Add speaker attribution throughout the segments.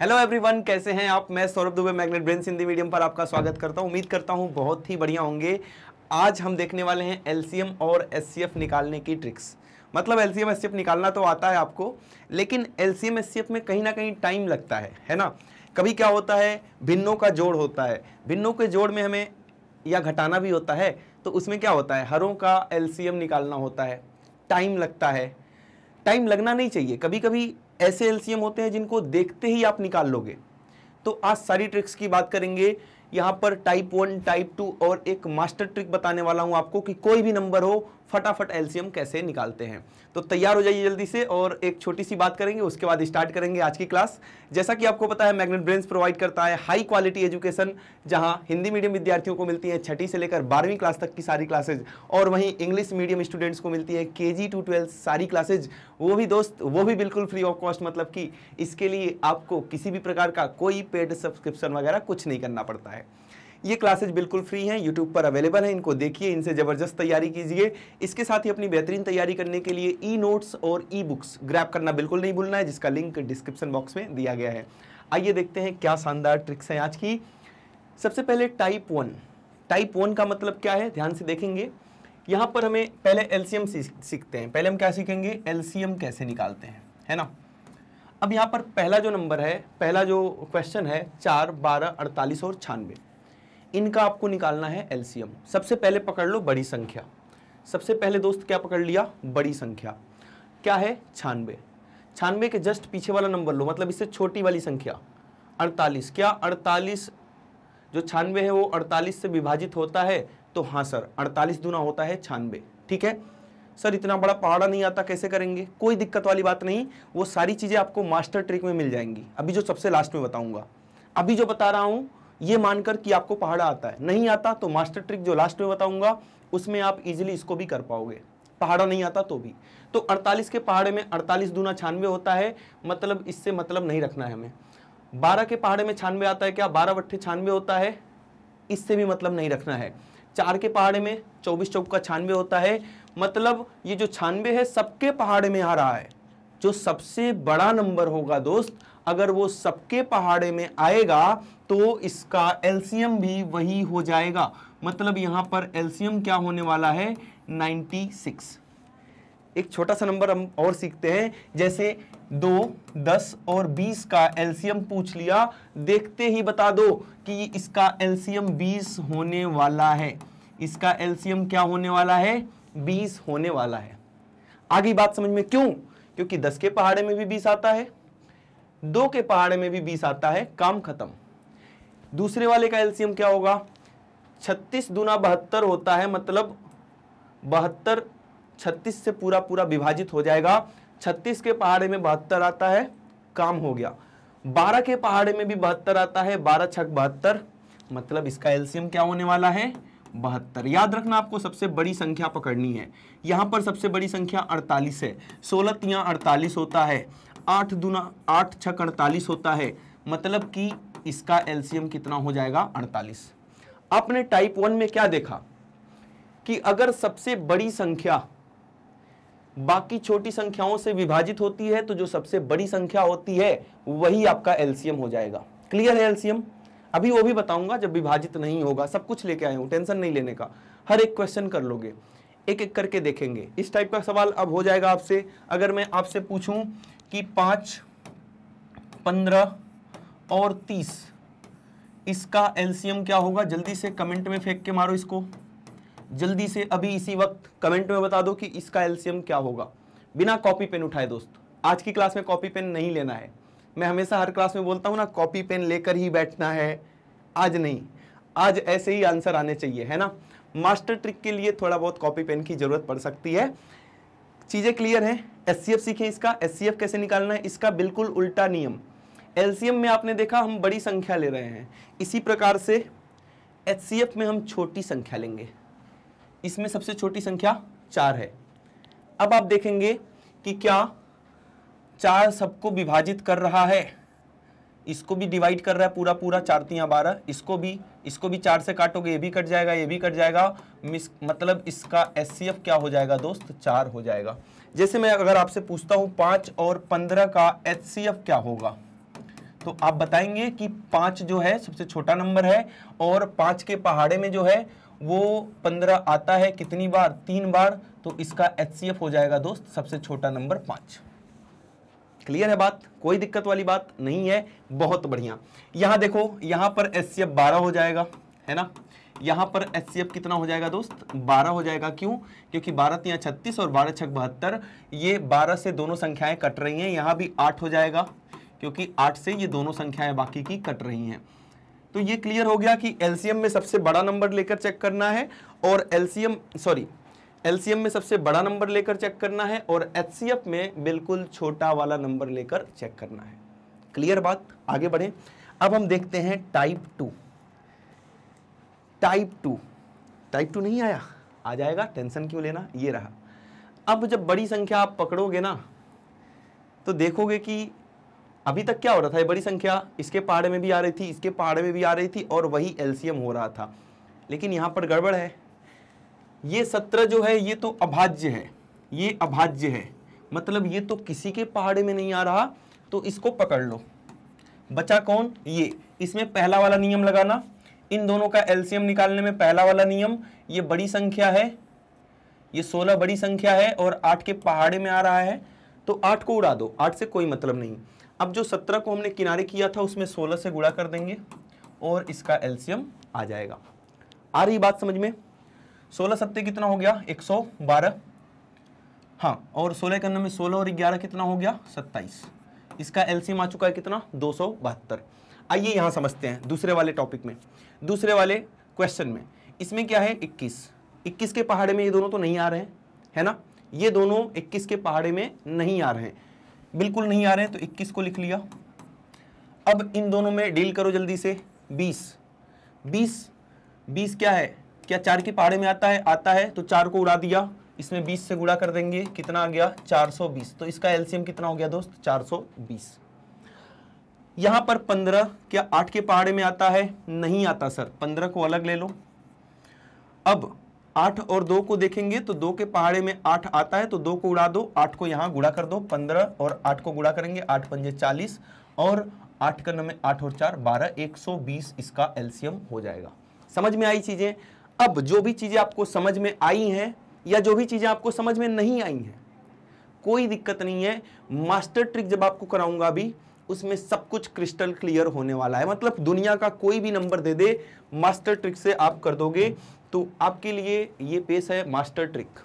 Speaker 1: hello everyone कैसे हैं आप मैं Saurabh Dubey magnet brain Hindi medium पर आपका स्वागत करता हूं उम्मीद करता हूं बहुत ही बढ़िया होंगे आज हम देखने वाले हैं एलसीएम और एससीएफ निकालने की ट्रिक्स मतलब एलसीएम एससीएफ निकालना तो आता है आपको लेकिन एलसीएम एससीएफ में कहीं ना कहीं टाइम लगता है है ना कभी क्या होता है भिन्नों का जोड़ होता है भिन्नों के जोड़ में हमें या घटाना भी होता है तो उसमें क्या होता है हरों का एल निकालना होता है टाइम लगता है टाइम लगना नहीं चाहिए कभी कभी ऐसे एलसीएम होते हैं जिनको देखते ही आप निकाल लोगे तो आज सारी ट्रिक्स की बात करेंगे यहां पर टाइप वन टाइप टू और एक मास्टर ट्रिक बताने वाला हूं आपको कि कोई भी नंबर हो फटाफट एल्शियम कैसे निकालते हैं तो तैयार हो जाइए जल्दी से और एक छोटी सी बात करेंगे उसके बाद स्टार्ट करेंगे आज की क्लास जैसा कि आपको पता है मैग्नेट ब्रेन्स प्रोवाइड करता है हाई क्वालिटी एजुकेशन जहां हिंदी मीडियम विद्यार्थियों को मिलती है छठी से लेकर बारहवीं क्लास तक की सारी क्लासेज और वहीं इंग्लिश मीडियम स्टूडेंट्स को मिलती है के जी टू ट्वेल्थ सारी क्लासेज वो भी दोस्त वो भी बिल्कुल फ्री ऑफ कॉस्ट मतलब कि इसके लिए आपको किसी भी प्रकार का कोई पेड सब्सक्रिप्शन वगैरह कुछ नहीं करना पड़ता है ये क्लासेज बिल्कुल फ्री हैं यूट्यूब पर अवेलेबल हैं इनको देखिए इनसे ज़बरदस्त तैयारी कीजिए इसके साथ ही अपनी बेहतरीन तैयारी करने के लिए ई नोट्स और ई बुक्स ग्रैप करना बिल्कुल नहीं भूलना है जिसका लिंक डिस्क्रिप्शन बॉक्स में दिया गया है आइए देखते हैं क्या शानदार ट्रिक्स हैं आज की सबसे पहले टाइप वन टाइप वन का मतलब क्या है ध्यान से देखेंगे यहाँ पर हमें पहले एलसीएम सीखते हैं पहले हम क्या सीखेंगे एलसीएम कैसे निकालते हैं है ना अब यहाँ पर पहला जो नंबर है पहला जो क्वेश्चन है चार बारह अड़तालीस और छानवे इनका आपको निकालना है एलसीएम सबसे पहले पकड़ लो बड़ी संख्या सबसे पहले दोस्त क्या पकड़ लिया बड़ी संख्या क्या है छानवे छानवे के जस्ट पीछे वाला नंबर लो मतलब इससे छोटी वाली संख्या अड़तालीस क्या अड़तालीस जो छानबे है वो अड़तालीस से विभाजित होता है तो हाँ सर अड़तालीस दुना होता है छानवे ठीक है सर इतना बड़ा पहाड़ा नहीं आता कैसे करेंगे कोई दिक्कत वाली बात नहीं वो सारी चीज़ें आपको मास्टर ट्रिक में मिल जाएंगी अभी जो सबसे लास्ट में बताऊंगा अभी जो बता रहा हूँ ये मानकर कि आपको पहाड़ा आता है नहीं आता तो मास्टर ट्रिक जो लास्ट में बताऊंगा उसमें आप इजिली इसको भी कर पाओगे पहाड़ा नहीं आता तो भी तो 48 के पहाड़े में 48 दूना छानवे होता है मतलब इससे मतलब नहीं रखना है हमें 12 के पहाड़े में छानवे आता है क्या बारह बट्ठे छानवे होता है इससे भी मतलब नहीं रखना है चार के पहाड़े में चौबीस चौक का छानवे होता है मतलब ये जो छानवे है सबके पहाड़े में आ रहा है जो सबसे बड़ा नंबर होगा दोस्त अगर वो सबके पहाड़े में आएगा तो इसका एल्सियम भी वही हो जाएगा मतलब यहां पर एल्सियम क्या होने वाला है 96 एक छोटा सा नंबर हम और सीखते हैं जैसे दो दस और बीस का एल्सियम पूछ लिया देखते ही बता दो कि इसका एल्सियम बीस होने वाला है इसका एल्सियम क्या होने वाला है बीस होने वाला है आगे बात समझ में क्यों क्योंकि दस के पहाड़े में भी बीस आता है दो के पहाड़े में भी बीस आता है काम खत्म दूसरे वाले का एल्सियम क्या होगा छत्तीस दुना बहत्तर होता है मतलब बहत्तर छत्तीस से पूरा पूरा विभाजित हो जाएगा छत्तीस के पहाड़े में बहत्तर आता है काम हो गया बारह के पहाड़े में भी बहत्तर आता है बारह छक बहत्तर मतलब इसका एल्सियम क्या होने वाला है बहत्तर याद रखना आपको सबसे बड़ी संख्या पकड़नी है यहां पर सबसे बड़ी संख्या अड़तालीस है सोलह तिया अड़तालीस होता है आठ दुना आठ छक अड़तालीस होता है मतलब कि इसका एलसीएम कितना हो जाएगा अड़तालीस आपने टाइप वन में क्या देखा कि अगर सबसे बड़ी संख्या बाकी छोटी संख्याओं से विभाजित होती है तो जो सबसे बड़ी संख्या होती है वही आपका एलसीएम हो जाएगा क्लियर है एलसीएम अभी वो भी बताऊंगा जब विभाजित नहीं होगा सब कुछ लेके आए हूं टेंशन नहीं लेने का हर एक क्वेश्चन कर लोगे एक एक करके देखेंगे इस टाइप का सवाल अब हो जाएगा आपसे अगर मैं आपसे पूछूं कि पांच पंद्रह और तीस इसका एलसीएम क्या होगा जल्दी से कमेंट में फेंक के मारो इसको जल्दी से अभी इसी वक्त कमेंट में बता दो कि इसका एलसीएम क्या होगा बिना कॉपी पेन उठाए दोस्त आज की क्लास में कॉपी पेन नहीं लेना है मैं हमेशा हर क्लास में बोलता हूं ना कॉपी पेन लेकर ही बैठना है आज नहीं आज ऐसे ही आंसर आने चाहिए है ना मास्टर ट्रिक के लिए थोड़ा बहुत कॉपी पेन की ज़रूरत पड़ सकती है चीज़ें क्लियर हैं एस सी एफ सीखें इसका एस सी एफ कैसे निकालना है इसका बिल्कुल उल्टा नियम एलसीएम में आपने देखा हम बड़ी संख्या ले रहे हैं इसी प्रकार से एच में हम छोटी संख्या लेंगे इसमें सबसे छोटी संख्या चार है अब आप देखेंगे कि क्या चार सबको विभाजित कर रहा है इसको भी डिवाइड कर रहा है पूरा पूरा चार तियाँ बारह इसको भी इसको भी चार से काटोगे ये भी कट जाएगा ये भी कट जाएगा मिस मतलब इसका एस क्या हो जाएगा दोस्त चार हो जाएगा जैसे मैं अगर आपसे पूछता हूँ पाँच और पंद्रह का एच क्या होगा तो आप बताएंगे कि पाँच जो है सबसे छोटा नंबर है और पाँच के पहाड़े में जो है वो पंद्रह आता है कितनी बार तीन बार तो इसका एच हो जाएगा दोस्त सबसे छोटा नंबर पाँच क्लियर है बात कोई दिक्कत वाली बात नहीं है बहुत बढ़िया यहाँ देखो यहाँ पर एस सी हो जाएगा है ना यहाँ पर एस कितना हो जाएगा दोस्त 12 हो जाएगा क्यों क्योंकि 12 या छत्तीस और 12 छक बहत्तर ये 12 से दोनों संख्याएं कट रही हैं यहाँ भी 8 हो जाएगा क्योंकि 8 से ये दोनों संख्याएं बाकी की कट रही हैं तो ये क्लियर हो गया कि एलसीएम में सबसे बड़ा नंबर लेकर चेक करना है और एलसीएम सॉरी एलसीएम में सबसे बड़ा नंबर लेकर चेक करना है और एचसीएफ में बिल्कुल छोटा वाला नंबर लेकर चेक करना है क्लियर बात आगे बढ़े अब हम देखते हैं type two type two type two नहीं आया आ जाएगा टेंशन क्यों लेना ये रहा अब जब बड़ी संख्या आप पकड़ोगे ना तो देखोगे कि अभी तक क्या हो रहा था ये बड़ी संख्या इसके पहाड़े में भी आ रही थी इसके पहाड़े में भी आ रही थी और वही एलसीएम हो रहा था लेकिन यहाँ पर गड़बड़ है ये सत्रह जो है ये तो अभाज्य है ये अभाज्य है मतलब ये तो किसी के पहाड़े में नहीं आ रहा तो इसको पकड़ लो बचा कौन ये इसमें पहला वाला नियम लगाना इन दोनों का एलसीएम निकालने में पहला वाला नियम ये बड़ी संख्या है ये सोलह बड़ी संख्या है और आठ के पहाड़े में आ रहा है तो आठ को उड़ा दो आठ से कोई मतलब नहीं अब जो सत्रह को हमने किनारे किया था उसमें सोलह से गुड़ा कर देंगे और इसका एल्सियम आ जाएगा आ रही बात समझ में सोलह सत्ते कितना हो गया एक सौ बारह हाँ और सोलह अंदर में सोलह और ग्यारह कितना हो गया सत्ताईस इसका एलसीएम आ चुका है कितना दो सौ बहत्तर आइए यहाँ समझते हैं दूसरे वाले टॉपिक में दूसरे वाले क्वेश्चन में इसमें क्या है इक्कीस इक्कीस के पहाड़े में ये दोनों तो नहीं आ रहे हैं है ना ये दोनों इक्कीस के पहाड़े में नहीं आ रहे हैं बिल्कुल नहीं आ रहे हैं तो इक्कीस को लिख लिया अब इन दोनों में डील करो जल्दी से बीस बीस बीस क्या है क्या चार के पहाड़े में आता है आता है तो चार को उड़ा दिया इसमें बीस से गुड़ा कर देंगे कितना आ गया चार सौ बीस तो इसका एलसीएम कितना हो गया दोस्त चार सौ बीस यहां पर पंद्रह क्या आठ के पहाड़े में आता है नहीं आता सर पंद्रह को अलग ले लो अब आठ और दो को देखेंगे तो दो के पहाड़े में आठ आता है तो दो को उड़ा दो आठ को यहाँ गुड़ा कर दो पंद्रह और आठ को गुड़ा करेंगे आठ पंजे चालीस और आठ का नंबर आठ और चार बारह एक सौ बीस इसका एल्सियम हो जाएगा समझ में आई चीज़ें अब जो भी चीज़ें आपको समझ में आई हैं या जो भी चीज़ें आपको समझ में नहीं आई हैं कोई दिक्कत नहीं है मास्टर ट्रिक जब आपको कराऊंगा अभी उसमें सब कुछ क्रिस्टल क्लियर होने वाला है मतलब दुनिया का कोई भी नंबर दे दे मास्टर ट्रिक से आप कर दोगे तो आपके लिए ये पेश है मास्टर ट्रिक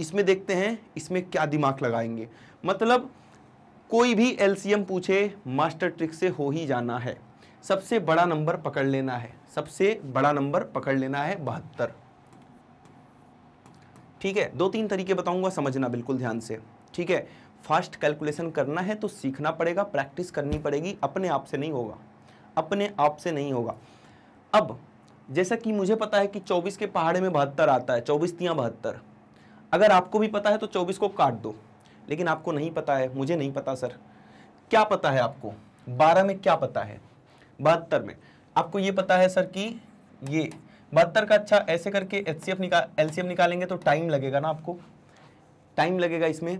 Speaker 1: इसमें देखते हैं इसमें क्या दिमाग लगाएंगे मतलब कोई भी एलसीएम पूछे मास्टर ट्रिक से हो ही जाना है सबसे बड़ा नंबर पकड़ लेना है सबसे बड़ा नंबर पकड़ लेना है बहत्तर ठीक है दो तीन तरीके बताऊंगा समझना बिल्कुल ध्यान से ठीक है फास्ट कैलकुलेशन करना है तो सीखना पड़ेगा प्रैक्टिस करनी पड़ेगी अपने आप से नहीं होगा अपने आप से नहीं होगा अब जैसा कि मुझे पता है कि 24 के पहाड़े में बहत्तर आता है चौबीस तियाँ बहत्तर अगर आपको भी पता है तो 24 को काट दो लेकिन आपको नहीं पता है मुझे नहीं पता सर क्या पता है आपको 12 में क्या पता है बहत्तर में आपको ये पता है सर कि ये बहत्तर का अच्छा ऐसे करके एच सी निका एल निकालेंगे तो टाइम लगेगा ना आपको टाइम लगेगा इसमें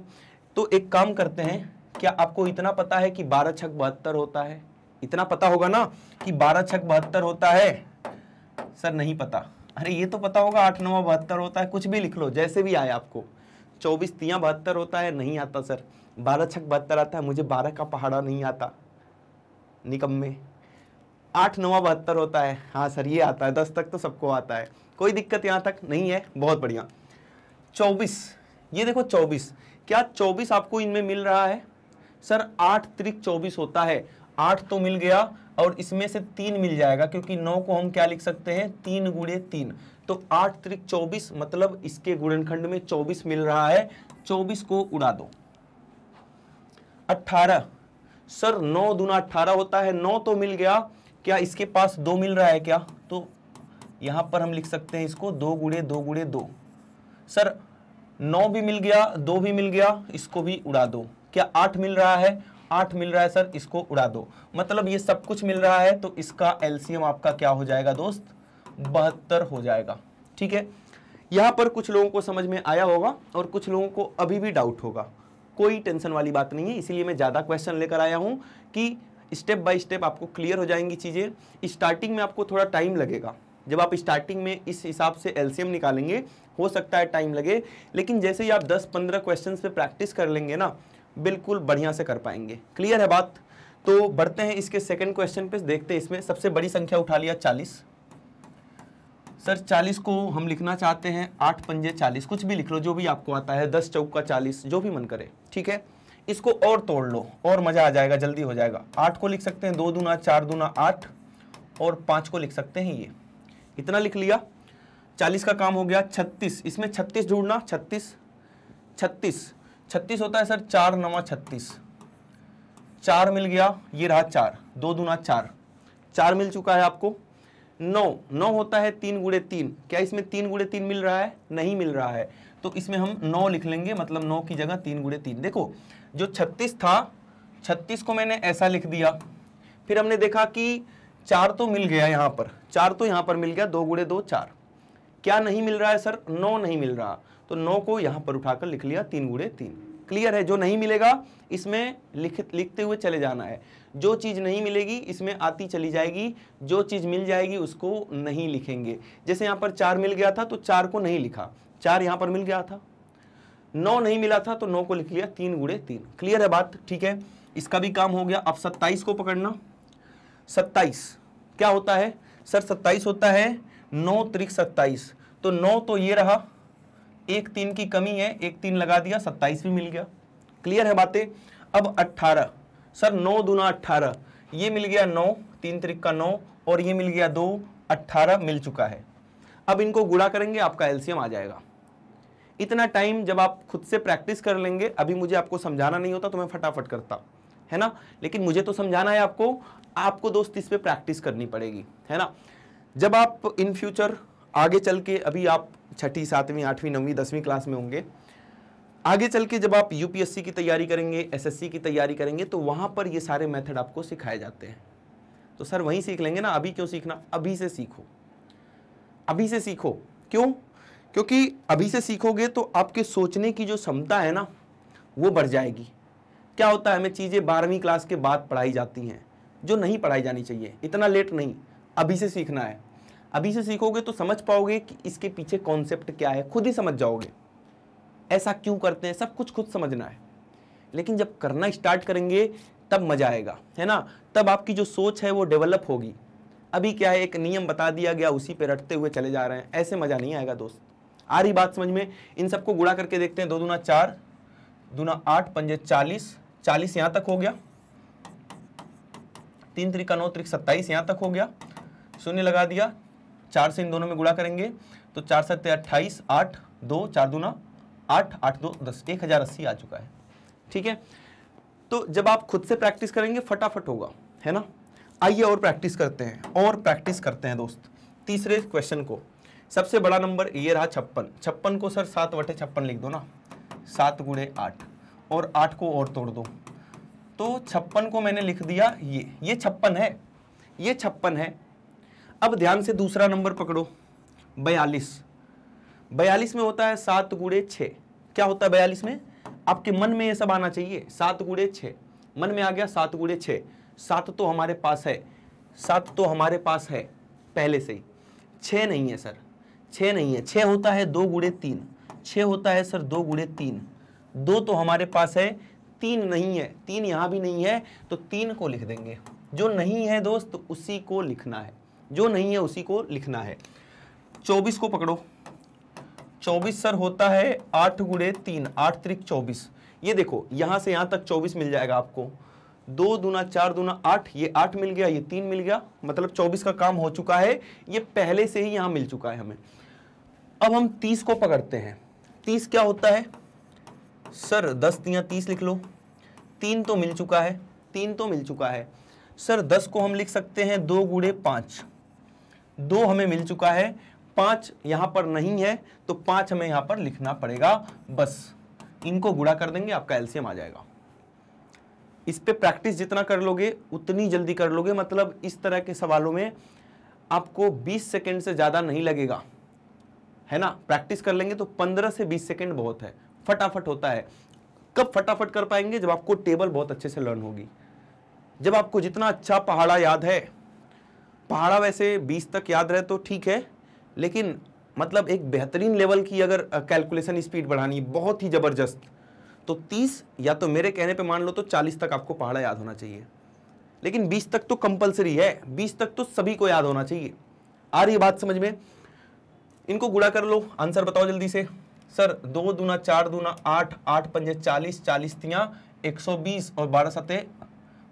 Speaker 1: तो एक काम करते हैं क्या आपको इतना पता है कि बारह छक बहत्तर होता है इतना पता होगा ना कि बारह छक बहत्तर होता है सर नहीं पता अरे ये तो पता होगा आठ नवा बहत्तर होता है कुछ भी लिख लो जैसे भी आए आपको चौबीस तिया बहत्तर होता है नहीं आता सर बारह छक बहत्तर आता है मुझे बारह का पहाड़ा नहीं आता निकम में आठ नवा बहत्तर होता है हाँ सर ये आता है दस तक तो सबको आता है कोई दिक्कत यहाँ तक नहीं है बहुत बढ़िया चौबीस ये देखो चौबीस क्या चौबीस आपको इनमें मिल रहा है सर आठ त्रिक चौबीस होता है आठ तो मिल गया और इसमें से तीन मिल जाएगा क्योंकि नौ को हम क्या लिख सकते हैं तीन गुड़े तीन तो आठ त्रिक चौबीस मतलब इसके गुणनखंड में चौबीस मिल रहा है चौबीस को उड़ा दो अट्ठारह सर नौ दुना अट्ठारह होता है नौ तो मिल गया क्या इसके पास दो मिल रहा है क्या तो यहाँ पर हम लिख सकते हैं इसको दो गुड़े दो गुड़े दो सर नौ भी मिल गया दो भी मिल गया इसको भी उड़ा दो क्या आठ मिल रहा है आठ मिल रहा है सर इसको उड़ा दो मतलब ये सब कुछ मिल रहा है तो इसका एलसीएम आपका क्या हो जाएगा दोस्त बहत्तर हो जाएगा ठीक है यहाँ पर कुछ लोगों को समझ में आया होगा और कुछ लोगों को अभी भी डाउट होगा कोई टेंशन वाली बात नहीं है इसीलिए मैं ज़्यादा क्वेश्चन लेकर आया हूँ कि स्टेप बाय स्टेप आपको क्लियर हो जाएंगी चीज़ें स्टार्टिंग में आपको थोड़ा टाइम लगेगा जब आप स्टार्टिंग में इस हिसाब से एलसीएम निकालेंगे हो सकता है टाइम लगे लेकिन जैसे ही आप 10-15 क्वेश्चंस पे प्रैक्टिस कर लेंगे ना बिल्कुल बढ़िया से कर पाएंगे क्लियर है बात तो बढ़ते हैं इसके सेकंड क्वेश्चन पे देखते हैं इसमें सबसे बड़ी संख्या उठा लिया चालीस सर चालीस को हम लिखना चाहते हैं आठ पंजे चालीस कुछ भी लिख लो जो भी आपको आता है दस चौक का चालीस जो भी मन करे ठीक है इसको और तोड़ लो और मज़ा आ जाएगा जल्दी हो जाएगा आठ को लिख सकते हैं दो दूना चार दूना आठ और पांच को लिख सकते हैं ये इतना लिख लिया चालीस का काम हो गया छत्तीस इसमें छत्तीस ढूंढना छत्तीस छत्तीस छत्तीस होता है सर चार नवा छत्तीस चार मिल गया ये रहा चार दो दूना चार चार मिल चुका है आपको नौ नौ होता है तीन गुड़े तीन क्या इसमें तीन गुड़े तीन मिल रहा है नहीं मिल रहा है तो इसमें हम नौ लिख लेंगे मतलब नौ की जगह तीन गुड़े तीन देखो जो छत्तीस था छत्तीस को मैंने ऐसा लिख दिया फिर हमने देखा कि चार तो मिल गया यहाँ पर चार तो यहाँ पर मिल गया दो गुड़े दो चार क्या नहीं मिल रहा है सर नौ नहीं मिल रहा तो नौ को यहाँ पर उठाकर लिख लिया तीन गुड़े तीन क्लियर है जो नहीं मिलेगा इसमें लिख लिखते हुए चले जाना है जो चीज़ नहीं मिलेगी इसमें आती चली जाएगी जो चीज़ मिल जाएगी उसको नहीं लिखेंगे जैसे यहाँ पर चार मिल गया था तो चार को नहीं लिखा चार यहाँ पर मिल गया था नौ नहीं मिला था तो नौ को लिख लिया तीन गुड़े तीन क्लियर है बात ठीक है इसका भी काम हो गया अब सत्ताईस को पकड़ना सत्ताईस क्या होता है सर सत्ताईस होता है नौ त्रिक सत्ताईस तो नौ तो ये रहा एक तीन की कमी है एक तीन लगा दिया सत्ताईस भी मिल गया क्लियर है बातें अब अट्ठारह सर नौ दूना अट्ठारह ये मिल गया नौ तीन त्रिक का नौ और ये मिल गया दो अट्ठारह मिल चुका है अब इनको गुड़ा करेंगे आपका एल्सियम आ जाएगा इतना टाइम जब आप खुद से प्रैक्टिस कर लेंगे अभी मुझे आपको समझाना नहीं होता तो मैं फटाफट करता है ना लेकिन मुझे तो समझाना है आपको आपको दोस्त इस पर प्रैक्टिस करनी पड़ेगी है ना जब आप इन फ्यूचर आगे चल के अभी आप छठी सातवीं आठवीं नौवीं दसवीं क्लास में होंगे आगे चल के जब आप यूपीएससी की तैयारी करेंगे एसएससी की तैयारी करेंगे तो वहाँ पर ये सारे मेथड आपको सिखाए जाते हैं तो सर वहीं सीख लेंगे ना अभी क्यों सीखना अभी से सीखो अभी से सीखो क्यों क्योंकि अभी से सीखोगे तो आपके सोचने की जो क्षमता है ना वो बढ़ जाएगी क्या होता है हमें चीज़ें बारहवीं क्लास के बाद पढ़ाई जाती हैं जो नहीं पढ़ाई जानी चाहिए इतना लेट नहीं अभी से सीखना है अभी से सीखोगे तो समझ पाओगे कि इसके पीछे कॉन्सेप्ट क्या है खुद ही समझ जाओगे ऐसा क्यों करते हैं सब कुछ खुद समझना है लेकिन जब करना स्टार्ट करेंगे तब मज़ा आएगा है ना तब आपकी जो सोच है वो डेवलप होगी अभी क्या है एक नियम बता दिया गया उसी पे रटते हुए चले जा रहे हैं ऐसे मज़ा नहीं आएगा दोस्त आ रही बात समझ में इन सबको गुड़ा करके देखते हैं दो दूना चार दूना आठ पंजे चालीस चालीस यहां तक हो गया तीन त्रिका नौ त्रिक सत्ताईस यहां तक हो गया शून्य लगा दिया चार से इन दोनों में गुड़ा करेंगे तो चार सत्य अट्ठाईस आठ दो चार दूना आठ आठ दो दस एक हज़ार अस्सी आ चुका है ठीक है तो जब आप खुद से प्रैक्टिस करेंगे फटाफट होगा है ना आइए और प्रैक्टिस करते हैं और प्रैक्टिस करते हैं दोस्त तीसरे क्वेश्चन को सबसे बड़ा नंबर ये रहा छप्पन छप्पन को सर सात वटे छप्पन लिख दो ना सात गुड़े आठ और आठ को और तोड़ दो तो छप्पन को मैंने लिख दिया ये ये छप्पन है ये छप्पन है अब ध्यान से दूसरा नंबर पकड़ो बयालीस बयालीस में होता है सात गुड़े छः क्या होता है बयालीस में आपके मन में ये सब आना चाहिए सात गुड़े छः मन में आ गया सात गुड़े छः सात तो हमारे पास है सात तो हमारे पास है पहले से ही छः नहीं है सर छः नहीं है छः होता है दो गुड़े तीन छः होता है सर दो गुड़े तीन दो तो हमारे पास है तीन नहीं है तीन यहाँ भी नहीं है तो तीन को लिख देंगे जो नहीं है दोस्त उसी को लिखना है जो नहीं है उसी को लिखना है चौबीस को पकड़ो चौबीस सर होता है आठ गुड़े तीन आठ त्रिक चौबीस ये देखो यहाँ से यहाँ तक चौबीस मिल जाएगा आपको दो दूना चार दूना आठ ये आठ मिल गया ये तीन मिल गया मतलब चौबीस का काम हो चुका है ये पहले से ही यहाँ मिल चुका है हमें अब हम तीस को पकड़ते हैं तीस क्या होता है सर दस तियाँ तीस लिख लो तीन तो मिल चुका है तीन तो मिल चुका है सर दस को हम लिख सकते हैं दो गुड़े पाँच दो हमें मिल चुका है पांच यहां पर नहीं है तो पांच हमें यहां पर लिखना पड़ेगा बस इनको गुड़ा कर देंगे आपका एल्सियम आ जाएगा इस पर प्रैक्टिस जितना कर लोगे उतनी जल्दी कर लोगे मतलब इस तरह के सवालों में आपको 20 सेकेंड से ज़्यादा नहीं लगेगा है ना प्रैक्टिस कर लेंगे तो पंद्रह से बीस सेकेंड बहुत है फटाफट होता है कब फटाफट कर पाएंगे जब आपको टेबल बहुत अच्छे से लर्न होगी जब आपको जितना अच्छा पहाड़ा याद है पहाड़ा वैसे बीस तक याद रहे तो ठीक है लेकिन मतलब एक बेहतरीन लेवल की अगर कैलकुलेशन स्पीड बढ़ानी बहुत ही ज़बरदस्त तो 30 या तो मेरे कहने पे मान लो तो 40 तक आपको पहाड़ा याद होना चाहिए लेकिन 20 तक तो कंपलसरी है 20 तक तो सभी को याद होना चाहिए आ रही बात समझ में इनको गुड़ा कर लो आंसर बताओ जल्दी से सर दो दूना चार दूना आठ आठ पंजे चालीस चालीस तियाँ एक सौ बीस और बारह सते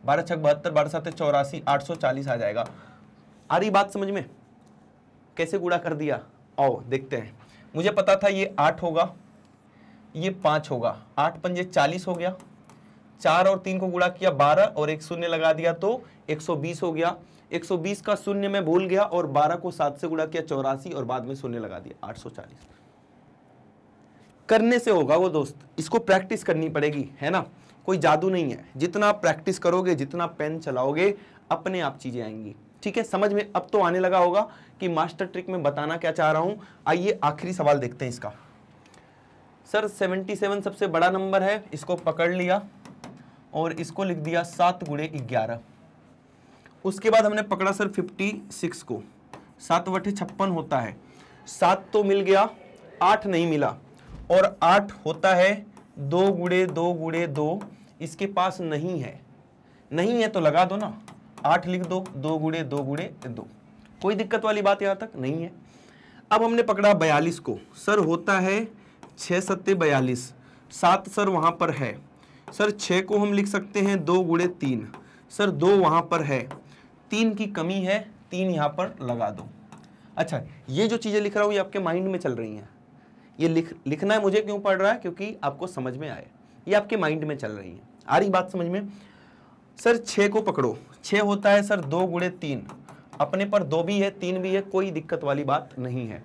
Speaker 1: बारह छः बहत्तर बारह सते चौरासी आठ सौ चालीस आ जाएगा आ रही बात समझ में कैसे गुड़ा कर दिया आओ देखते हैं मुझे पता था ये आठ होगा ये पाँच होगा आठ पंजे चालीस हो गया चार और तीन को गुड़ा किया बारह और एक शून्य लगा दिया तो एक सौ बीस हो गया 120 का शून्य में भूल गया और 12 को 7 से गुणा किया चौरासी और बाद में शून्य लगा दिया 840 करने से होगा वो दोस्त इसको प्रैक्टिस करनी पड़ेगी है ना कोई जादू नहीं है जितना आप प्रैक्टिस करोगे जितना पेन चलाओगे अपने आप चीज़ें आएंगी ठीक है समझ में अब तो आने लगा होगा कि मास्टर ट्रिक में बताना क्या चाह रहा हूं आइए आखिरी सवाल देखते हैं इसका सर 77 सबसे बड़ा नंबर है इसको पकड़ लिया और इसको लिख दिया सात गुड़े ग्यारह उसके बाद हमने पकड़ा सर फिफ्टी सिक्स को सात वटे छप्पन होता है सात तो मिल गया आठ नहीं मिला और आठ होता है दो गुड़े दो गुड़े दो इसके पास नहीं है नहीं है तो लगा दो ना आठ लिख दो दो गुड़े दो गुड़े दो कोई दिक्कत वाली बात यहाँ तक नहीं है अब हमने पकड़ा बयालीस को सर होता है छः सत्ते बयालीस सात सर वहाँ पर है सर छः को हम लिख सकते हैं दो गुड़े तीन सर दो वहाँ पर है तीन की कमी है तीन यहाँ पर लगा दो अच्छा ये जो चीज़ें लिख रहा हूँ ये आपके माइंड में चल रही हैं ये लिख लिखना है मुझे क्यों पड़ रहा है क्योंकि आपको समझ में आए ये आपके माइंड में चल रही है आ रही बात समझ में सर छः को पकड़ो छः होता है सर दो गुड़े तीन अपने पर दो भी है तीन भी है कोई दिक्कत वाली बात नहीं है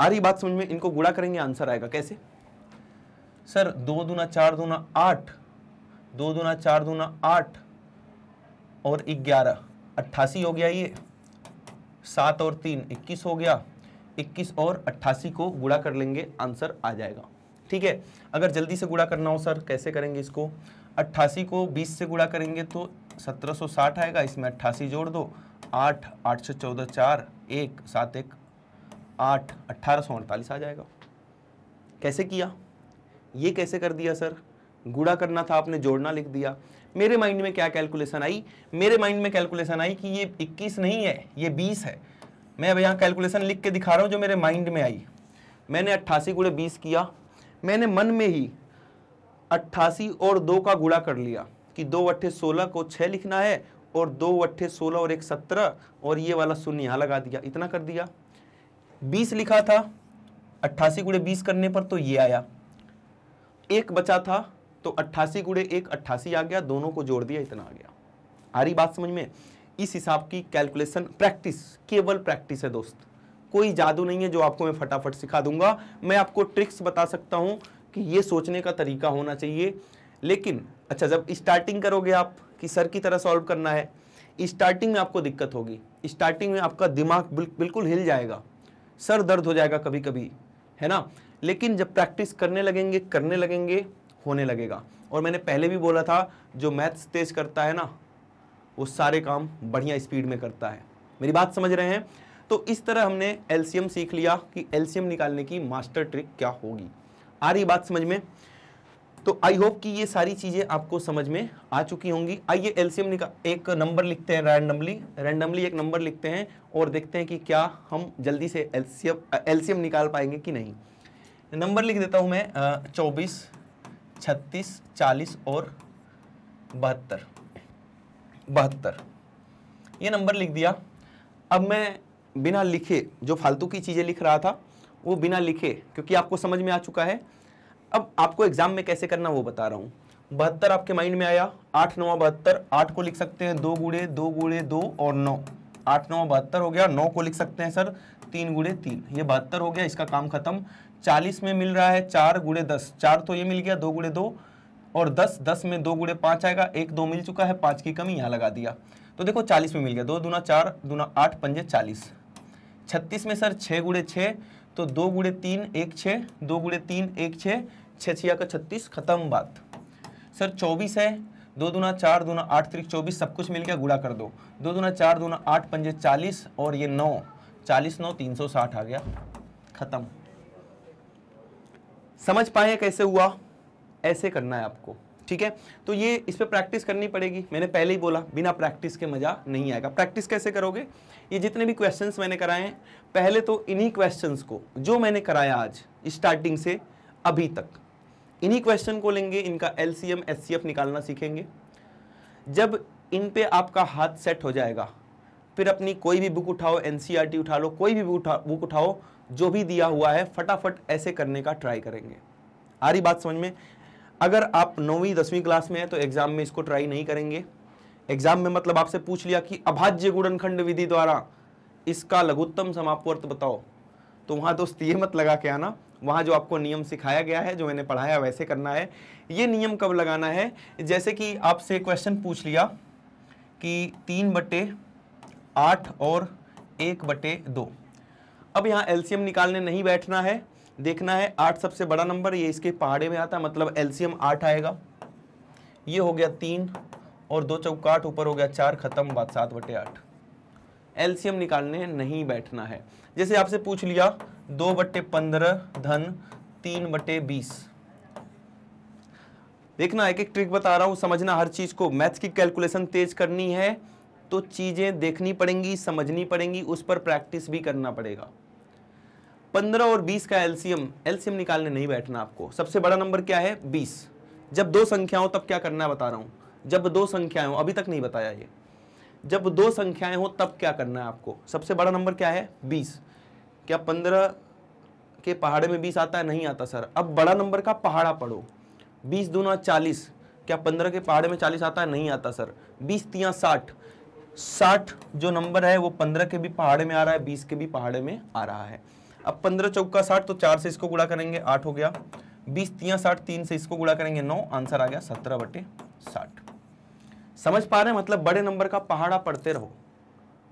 Speaker 1: आ रही बात समझ में इनको गुड़ा करेंगे आंसर आएगा कैसे सर दो दूना चार दूना आठ दो दूना चार दूना आठ और ग्यारह अट्ठासी हो गया ये सात और तीन इक्कीस हो गया इक्कीस और अट्ठासी को गुड़ा कर लेंगे आंसर आ जाएगा ठीक है अगर जल्दी से गुड़ा करना हो सर कैसे करेंगे इसको अट्ठासी को बीस से गुड़ा करेंगे तो सत्रह सौ साठ आएगा इसमें अट्ठासी जोड़ दो आठ आठ सौ चौदह चार एक सात एक आठ अट्ठारह सौ अड़तालीस आ जाएगा कैसे किया ये कैसे कर दिया सर गुड़ा करना था आपने जोड़ना लिख दिया मेरे माइंड में क्या कैलकुलेशन आई मेरे माइंड में कैलकुलेशन आई कि ये 21 नहीं है ये 20 है मैं अब यहाँ कैलकुलेशन लिख के दिखा रहा हूँ जो मेरे माइंड में आई मैंने अट्ठासी गुड़े बीस किया मैंने मन में ही अट्ठासी और दो का गुड़ा कर लिया कि दो अट्ठे सोलह को छः लिखना है और दो अट्ठे सोलह और एक सत्रह और ये वाला शून्य यहाँ लगा दिया इतना कर दिया बीस लिखा था अट्ठासी गुड़े बीस करने पर तो ये आया एक बचा था तो अट्ठासी गुड़े एक अट्ठासी आ गया दोनों को जोड़ दिया इतना आ गया आ रही बात समझ में इस हिसाब की कैलकुलेशन प्रैक्टिस केवल प्रैक्टिस है दोस्त कोई जादू नहीं है जो आपको मैं फटाफट सिखा दूंगा मैं आपको ट्रिक्स बता सकता हूं कि ये सोचने का तरीका होना चाहिए लेकिन अच्छा जब स्टार्टिंग करोगे आप कि सर की तरह सॉल्व करना है स्टार्टिंग में आपको दिक्कत होगी स्टार्टिंग में आपका दिमाग बिल्कुल हिल जाएगा सर दर्द हो जाएगा कभी कभी है ना लेकिन जब प्रैक्टिस करने लगेंगे करने लगेंगे होने लगेगा और मैंने पहले भी बोला था जो मैथ्स तेज करता है ना वो सारे काम बढ़िया स्पीड में करता है मेरी बात समझ रहे हैं तो इस तरह हमने एलसीएम सीख लिया कि एलसीएम निकालने की मास्टर ट्रिक क्या होगी आ रही बात समझ में तो आई होप कि ये सारी चीज़ें आपको समझ में आ चुकी होंगी आइए एलसीएम निकाल एक नंबर लिखते हैं रैंडमली रैंडमली एक नंबर लिखते हैं और देखते हैं कि क्या हम जल्दी से एलसीएम एलसीएम निकाल पाएंगे कि नहीं नंबर लिख देता हूँ मैं चौबीस छत्तीस चालीस और बहत्तर बहत्तर ये नंबर लिख दिया अब मैं बिना लिखे जो फालतू की चीज़ें लिख रहा था वो बिना लिखे क्योंकि आपको समझ में आ चुका है अब आपको एग्जाम में कैसे करना वो बता रहा हूँ बहत्तर आपके माइंड में आया आठ नौ बहत्तर आठ को लिख सकते हैं दो गुड़े दो गुड़े दो और नौ आठ नौ बहत्तर हो गया नौ को लिख सकते हैं सर तीन गुड़े तीन ये बहत्तर हो गया इसका काम खत्म चालीस में मिल रहा है चार गुड़े दस चार तो ये मिल गया दो गुड़े दो और दस दस में दो गुड़े पाँच आएगा एक दो मिल चुका है पाँच की कमी यहाँ लगा दिया तो देखो चालीस में मिल गया दो दूना चार दूना आठ पंजे चालीस छत्तीस में सर छः गुड़े छः तो दो गुड़े तीन एक छः दो गुड़े तीन एक छः छः छिया का छत्तीस खत्म बात सर चौबीस है दो दूना चार दूना आठ त्रिक चौबीस सब कुछ मिल गया गुड़ा कर दो दो दूना चार दूना आठ पंजे चालीस और ये नौ चालीस नौ तीन सौ साठ आ गया खत्म समझ पाए कैसे हुआ ऐसे करना है आपको ठीक है तो ये इस पर प्रैक्टिस करनी पड़ेगी मैंने पहले ही बोला बिना प्रैक्टिस के मज़ा नहीं आएगा प्रैक्टिस कैसे करोगे ये जितने भी क्वेश्चंस मैंने कराए हैं पहले तो इन्हीं क्वेश्चंस को जो मैंने कराया आज स्टार्टिंग से अभी तक इन्हीं क्वेश्चन को लेंगे इनका L C M S C F निकालना सीखेंगे जब इन पे आपका हाथ सेट हो जाएगा फिर अपनी कोई भी बुक उठाओ एन सी आर टी उठा लो कोई भी बुक उठा बुक उठाओ जो भी दिया हुआ है फटाफट ऐसे करने का ट्राई करेंगे आ रही बात समझ में अगर आप नौवीं दसवीं क्लास में हैं तो एग्जाम में इसको ट्राई नहीं करेंगे एग्जाम में मतलब आपसे पूछ लिया कि अभाज्य गुणनखंड विधि द्वारा इसका लघुत्तम समापवर्त बताओ तो वहाँ दोस्त ये मत लगा के आना वहाँ जो आपको नियम सिखाया गया है जो मैंने पढ़ाया वैसे करना है ये नियम कब लगाना है जैसे कि आपसे क्वेश्चन पूछ लिया कि तीन बटे आठ और एक बटे दो अब यहाँ एल्सियम निकालने नहीं बैठना है देखना है आठ सबसे बड़ा नंबर ये इसके पहाड़े में आता है मतलब एल्सियम आठ आएगा ये हो गया तीन और दो चौका आठ ऊपर हो गया चार खत्म बात सात बटे आठ एल्सियम निकालने नहीं बैठना है जैसे आपसे पूछ लिया दो बट्टे पंद्रह धन तीन बटे बीस देखना एक एक ट्रिक बता रहा हूं समझना हर चीज को मैथ्स की कैलकुलेशन तेज करनी है तो चीज़ें देखनी पड़ेंगी समझनी पड़ेंगी उस पर प्रैक्टिस भी करना पड़ेगा पंद्रह और बीस का एल्सियम एल्सियम निकालने नहीं बैठना आपको सबसे बड़ा नंबर क्या है बीस जब दो संख्या हो तब क्या करना है बता रहा हूं जब दो संख्याएं हो अभी तक नहीं बताया ये जब दो संख्याएं हो तब क्या करना है आपको सबसे बड़ा नंबर क्या है बीस क्या पंद्रह के पहाड़े में बीस आता है नहीं आता सर अब बड़ा नंबर का पहाड़ा पढ़ो बीस दूना चालीस क्या पंद्रह के पहाड़े में चालीस आता है नहीं आता सर बीस तिया साठ साठ जो नंबर है वो पंद्रह के भी पहाड़े में आ रहा है बीस के भी पहाड़े में आ रहा है अब पंद्रह चौका साठ तो चार से इसको गुड़ा करेंगे आठ हो गया बीस तिया साठ तीन से इसको गुड़ा करेंगे नौ आंसर आ गया सत्रह बटे साठ समझ पा रहे हैं मतलब बड़े नंबर का पहाड़ा पढ़ते रहो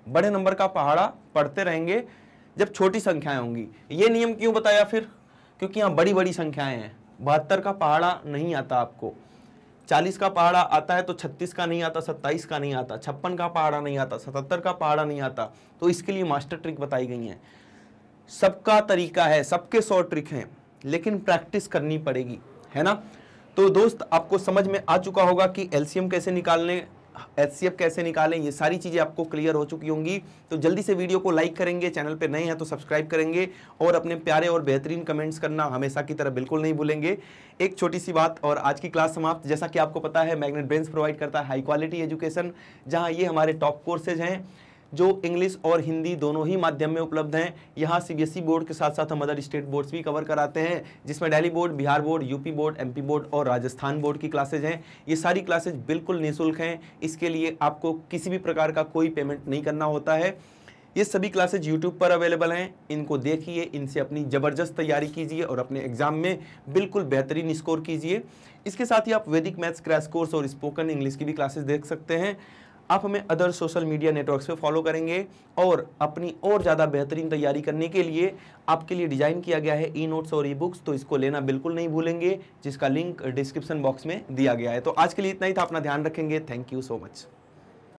Speaker 1: बड़े नंबर का पहाड़ा पढ़ते रहेंगे जब छोटी संख्याएं होंगी ये नियम क्यों बताया फिर क्योंकि यहाँ बड़ी बड़ी संख्याएं हैं बहत्तर का पहाड़ा नहीं आता आपको चालीस का पहाड़ा आता है तो छत्तीस का नहीं आता सत्ताईस का नहीं आता छप्पन का पहाड़ा नहीं आता सतहत्तर का पहाड़ा नहीं आता तो इसके लिए मास्टर ट्रिक बताई गई है सबका तरीका है सबके सौ ट्रिक हैं लेकिन प्रैक्टिस करनी पड़ेगी है ना तो दोस्त आपको समझ में आ चुका होगा कि एल्सियम कैसे निकालने एच कैसे निकालें ये सारी चीज़ें आपको क्लियर हो चुकी होंगी तो जल्दी से वीडियो को लाइक करेंगे चैनल पर नए हैं तो सब्सक्राइब करेंगे और अपने प्यारे और बेहतरीन कमेंट्स करना हमेशा की तरह बिल्कुल नहीं भूलेंगे एक छोटी सी बात और आज की क्लास समाप्त जैसा कि आपको पता है मैग्नेट ब्रेंस प्रोवाइड करता है हाई क्वालिटी एजुकेशन जहाँ ये हमारे टॉप कोर्सेज हैं जो इंग्लिश और हिंदी दोनों ही माध्यम में उपलब्ध हैं यहाँ सीबीएसई e बोर्ड के साथ साथ हम अदर स्टेट बोर्ड्स भी कवर कराते हैं जिसमें Delhi board Bihar board UP board MP board और राजस्थान बोर्ड की क्लासेज हैं ये सारी क्लासेज बिल्कुल निःशुल्क हैं इसके लिए आपको किसी भी प्रकार का कोई पेमेंट नहीं करना होता है ये सभी क्लासेज यूट्यूब पर अवेलेबल हैं इनको देखिए इनसे अपनी ज़बरदस्त तैयारी कीजिए और अपने एग्जाम में बिल्कुल बेहतरीन स्कोर कीजिए इसके साथ ही आप वैदिक मैथ्स क्रैश कोर्स और स्पोकन इंग्लिश की भी क्लासेस देख सकते हैं आप हमें अदर सोशल मीडिया नेटवर्क्स पे फॉलो करेंगे और अपनी और ज़्यादा बेहतरीन तैयारी करने के लिए आपके लिए डिज़ाइन किया गया है ई नोट्स और ई बुक्स तो इसको लेना बिल्कुल नहीं भूलेंगे जिसका लिंक डिस्क्रिप्शन बॉक्स में दिया गया है तो आज के लिए इतना ही था अपना ध्यान रखेंगे थैंक यू सो मच